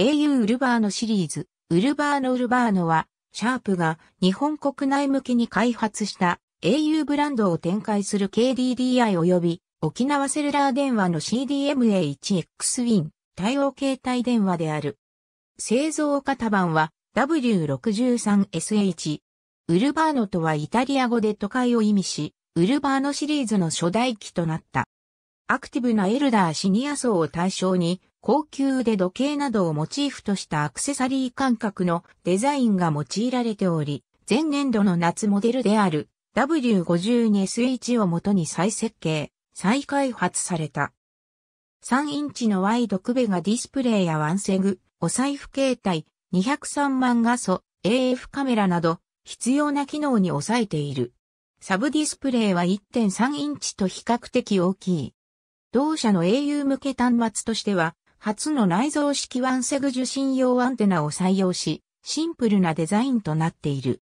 au ウルバーノシリーズ、ウルバーノウルバーノは、シャープが日本国内向けに開発した au ブランドを展開する KDDI 及び沖縄セルラー電話の CDMA1XWIN 対応携帯電話である。製造型番は W63SH。ウルバーノとはイタリア語で都会を意味し、ウルバーノシリーズの初代機となった。アクティブなエルダーシニア層を対象に高級腕時計などをモチーフとしたアクセサリー感覚のデザインが用いられており、前年度の夏モデルである W52SH をもとに再設計、再開発された。3インチのワイドクベがディスプレイやワンセグ、お財布携帯、203万画素、AF カメラなど、必要な機能に抑えている。サブディスプレイは1.3インチと比較的大きい。同社の au 向け端末としては、初の内蔵式ワンセグ受信用アンテナを採用し、シンプルなデザインとなっている。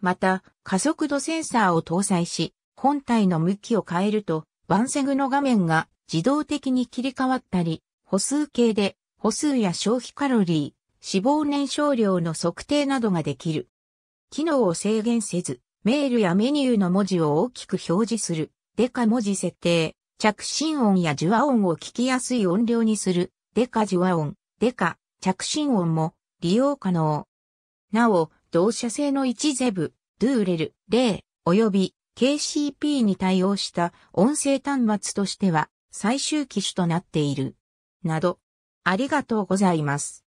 また、加速度センサーを搭載し、本体の向きを変えると、ワンセグの画面が自動的に切り替わったり、歩数計で歩数や消費カロリー、脂肪燃焼量の測定などができる。機能を制限せず、メールやメニューの文字を大きく表示する、デカ文字設定、着信音や受話音を聞きやすい音量にする、デカ受話音、デカ、着信音も利用可能。なお、同社製の1ゼブ、ドゥーレル、0、よび KCP に対応した音声端末としては最終機種となっている。など、ありがとうございます。